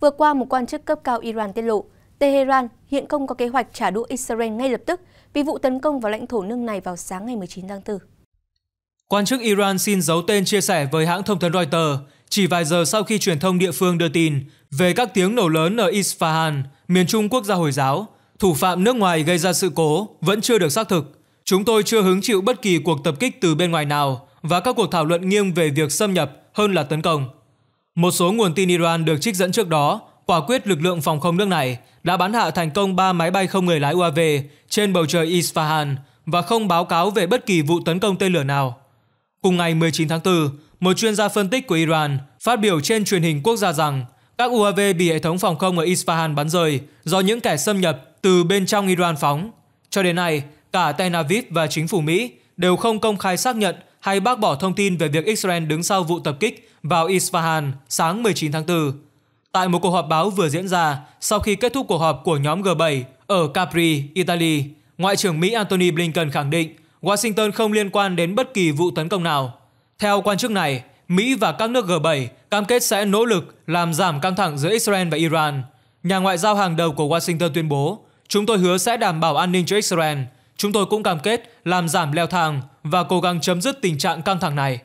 Vừa qua, một quan chức cấp cao Iran tiết lộ, Tehran hiện không có kế hoạch trả đũa Israel ngay lập tức vì vụ tấn công vào lãnh thổ nước này vào sáng ngày 19 tháng 4. Quan chức Iran xin giấu tên chia sẻ với hãng thông tấn Reuters chỉ vài giờ sau khi truyền thông địa phương đưa tin về các tiếng nổ lớn ở Isfahan, miền trung quốc gia Hồi giáo, thủ phạm nước ngoài gây ra sự cố vẫn chưa được xác thực. Chúng tôi chưa hứng chịu bất kỳ cuộc tập kích từ bên ngoài nào và các cuộc thảo luận nghiêng về việc xâm nhập hơn là tấn công. Một số nguồn tin Iran được trích dẫn trước đó, quả quyết lực lượng phòng không nước này đã bắn hạ thành công 3 máy bay không người lái UAV trên bầu trời Isfahan và không báo cáo về bất kỳ vụ tấn công tên lửa nào. Cùng ngày 19 tháng 4, một chuyên gia phân tích của Iran phát biểu trên truyền hình quốc gia rằng các UAV bị hệ thống phòng không ở Isfahan bắn rơi do những kẻ xâm nhập từ bên trong Iran phóng. Cho đến nay, cả Tel Aviv và chính phủ Mỹ đều không công khai xác nhận hay bác bỏ thông tin về việc Israel đứng sau vụ tập kích vào Isfahan sáng 19 tháng 4. Tại một cuộc họp báo vừa diễn ra sau khi kết thúc cuộc họp của nhóm G7 ở Capri, Italy, Ngoại trưởng Mỹ Antony Blinken khẳng định Washington không liên quan đến bất kỳ vụ tấn công nào. Theo quan chức này, Mỹ và các nước G7 cam kết sẽ nỗ lực làm giảm căng thẳng giữa Israel và Iran. Nhà ngoại giao hàng đầu của Washington tuyên bố, chúng tôi hứa sẽ đảm bảo an ninh cho Israel Chúng tôi cũng cam kết làm giảm leo thang và cố gắng chấm dứt tình trạng căng thẳng này.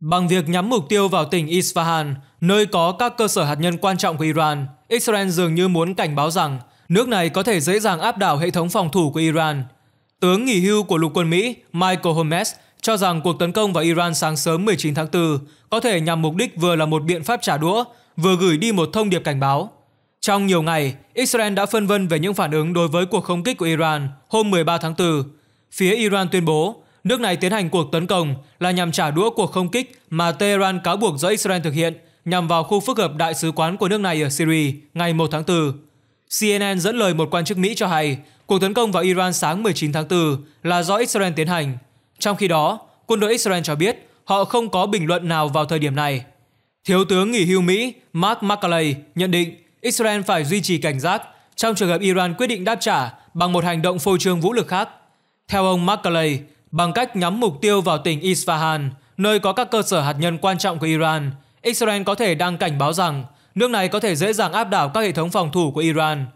Bằng việc nhắm mục tiêu vào tỉnh Isfahan, nơi có các cơ sở hạt nhân quan trọng của Iran, Israel dường như muốn cảnh báo rằng nước này có thể dễ dàng áp đảo hệ thống phòng thủ của Iran. Tướng nghỉ hưu của lục quân Mỹ Michael Holmes cho rằng cuộc tấn công vào Iran sáng sớm 19 tháng 4 có thể nhằm mục đích vừa là một biện pháp trả đũa, vừa gửi đi một thông điệp cảnh báo. Trong nhiều ngày, Israel đã phân vân về những phản ứng đối với cuộc không kích của Iran hôm 13 tháng 4. Phía Iran tuyên bố nước này tiến hành cuộc tấn công là nhằm trả đũa cuộc không kích mà Tehran cáo buộc do Israel thực hiện nhằm vào khu phức hợp đại sứ quán của nước này ở Syria ngày 1 tháng 4. CNN dẫn lời một quan chức Mỹ cho hay cuộc tấn công vào Iran sáng 19 tháng 4 là do Israel tiến hành. Trong khi đó, quân đội Israel cho biết họ không có bình luận nào vào thời điểm này. Thiếu tướng nghỉ hưu Mỹ Mark McCauley nhận định Israel phải duy trì cảnh giác trong trường hợp Iran quyết định đáp trả bằng một hành động phô trương vũ lực khác. Theo ông Macaulay, bằng cách nhắm mục tiêu vào tỉnh Isfahan, nơi có các cơ sở hạt nhân quan trọng của Iran, Israel có thể đang cảnh báo rằng nước này có thể dễ dàng áp đảo các hệ thống phòng thủ của Iran.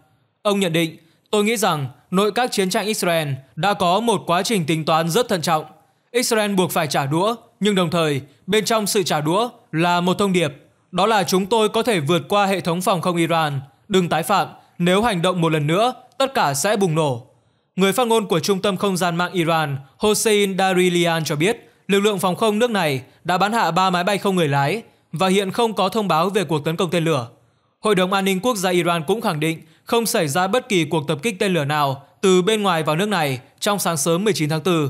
Ông nhận định, tôi nghĩ rằng nội các chiến tranh Israel đã có một quá trình tính toán rất thận trọng. Israel buộc phải trả đũa, nhưng đồng thời bên trong sự trả đũa là một thông điệp đó là chúng tôi có thể vượt qua hệ thống phòng không Iran, đừng tái phạm, nếu hành động một lần nữa, tất cả sẽ bùng nổ. Người phát ngôn của Trung tâm Không gian mạng Iran Hossein Darilian cho biết lực lượng phòng không nước này đã bắn hạ 3 máy bay không người lái và hiện không có thông báo về cuộc tấn công tên lửa. Hội đồng An ninh Quốc gia Iran cũng khẳng định không xảy ra bất kỳ cuộc tập kích tên lửa nào từ bên ngoài vào nước này trong sáng sớm 19 tháng 4.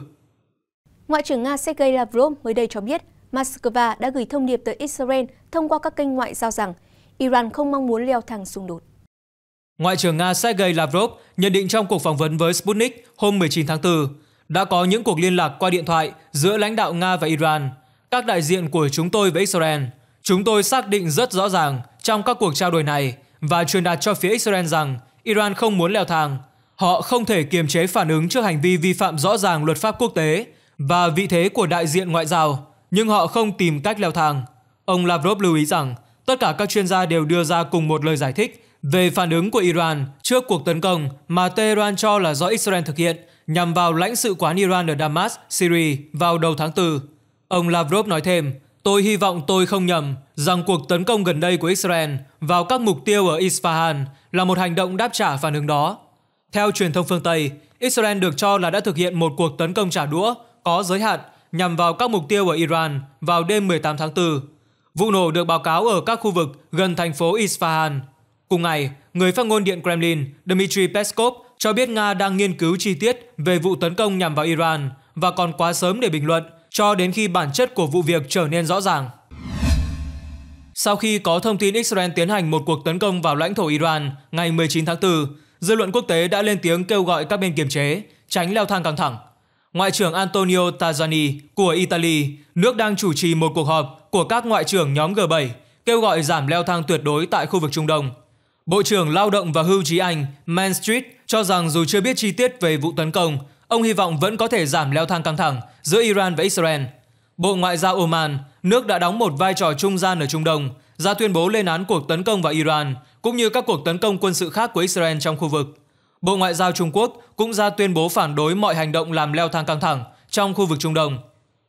Ngoại trưởng Nga Sergei Lavrov mới đây cho biết Moscow đã gửi thông điệp tới Israel thông qua các kênh ngoại giao rằng Iran không mong muốn leo thang xung đột. Ngoại trưởng Nga Sergei Lavrov nhận định trong cuộc phỏng vấn với Sputnik hôm 19 tháng 4 đã có những cuộc liên lạc qua điện thoại giữa lãnh đạo Nga và Iran, các đại diện của chúng tôi với Israel. Chúng tôi xác định rất rõ ràng trong các cuộc trao đổi này và truyền đạt cho phía Israel rằng Iran không muốn leo thang. Họ không thể kiềm chế phản ứng trước hành vi vi phạm rõ ràng luật pháp quốc tế và vị thế của đại diện ngoại giao nhưng họ không tìm cách leo thang. Ông Lavrov lưu ý rằng tất cả các chuyên gia đều đưa ra cùng một lời giải thích về phản ứng của Iran trước cuộc tấn công mà Tehran cho là do Israel thực hiện nhằm vào lãnh sự quán Iran ở Damas, Syria vào đầu tháng 4. Ông Lavrov nói thêm, tôi hy vọng tôi không nhầm rằng cuộc tấn công gần đây của Israel vào các mục tiêu ở Isfahan là một hành động đáp trả phản ứng đó. Theo truyền thông phương Tây, Israel được cho là đã thực hiện một cuộc tấn công trả đũa có giới hạn nhằm vào các mục tiêu ở Iran vào đêm 18 tháng 4. Vụ nổ được báo cáo ở các khu vực gần thành phố Isfahan. Cùng ngày, người phát ngôn Điện Kremlin Dmitry Peskov cho biết Nga đang nghiên cứu chi tiết về vụ tấn công nhằm vào Iran và còn quá sớm để bình luận cho đến khi bản chất của vụ việc trở nên rõ ràng. Sau khi có thông tin Israel tiến hành một cuộc tấn công vào lãnh thổ Iran ngày 19 tháng 4, dư luận quốc tế đã lên tiếng kêu gọi các bên kiềm chế, tránh leo thang căng thẳng. Ngoại trưởng Antonio Tajani của Italy, nước đang chủ trì một cuộc họp của các ngoại trưởng nhóm G7 kêu gọi giảm leo thang tuyệt đối tại khu vực Trung Đông. Bộ trưởng Lao động và Hưu trí Anh Man Street cho rằng dù chưa biết chi tiết về vụ tấn công, ông hy vọng vẫn có thể giảm leo thang căng thẳng giữa Iran và Israel. Bộ Ngoại giao Oman, nước đã đóng một vai trò trung gian ở Trung Đông, ra tuyên bố lên án cuộc tấn công vào Iran cũng như các cuộc tấn công quân sự khác của Israel trong khu vực. Bộ Ngoại giao Trung Quốc cũng ra tuyên bố phản đối mọi hành động làm leo thang căng thẳng trong khu vực Trung Đông.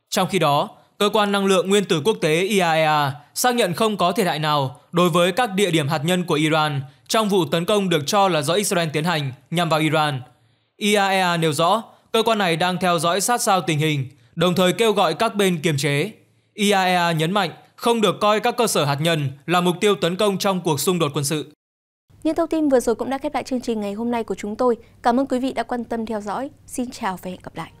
Trong khi đó, Cơ quan Năng lượng Nguyên tử Quốc tế IAEA e xác nhận không có thiệt hại nào đối với các địa điểm hạt nhân của Iran trong vụ tấn công được cho là do Israel tiến hành nhằm vào Iran. IAEA e nêu rõ, cơ quan này đang theo dõi sát sao tình hình, đồng thời kêu gọi các bên kiềm chế. IAEA e nhấn mạnh không được coi các cơ sở hạt nhân là mục tiêu tấn công trong cuộc xung đột quân sự. Những thông tin vừa rồi cũng đã khép lại chương trình ngày hôm nay của chúng tôi. Cảm ơn quý vị đã quan tâm theo dõi. Xin chào và hẹn gặp lại.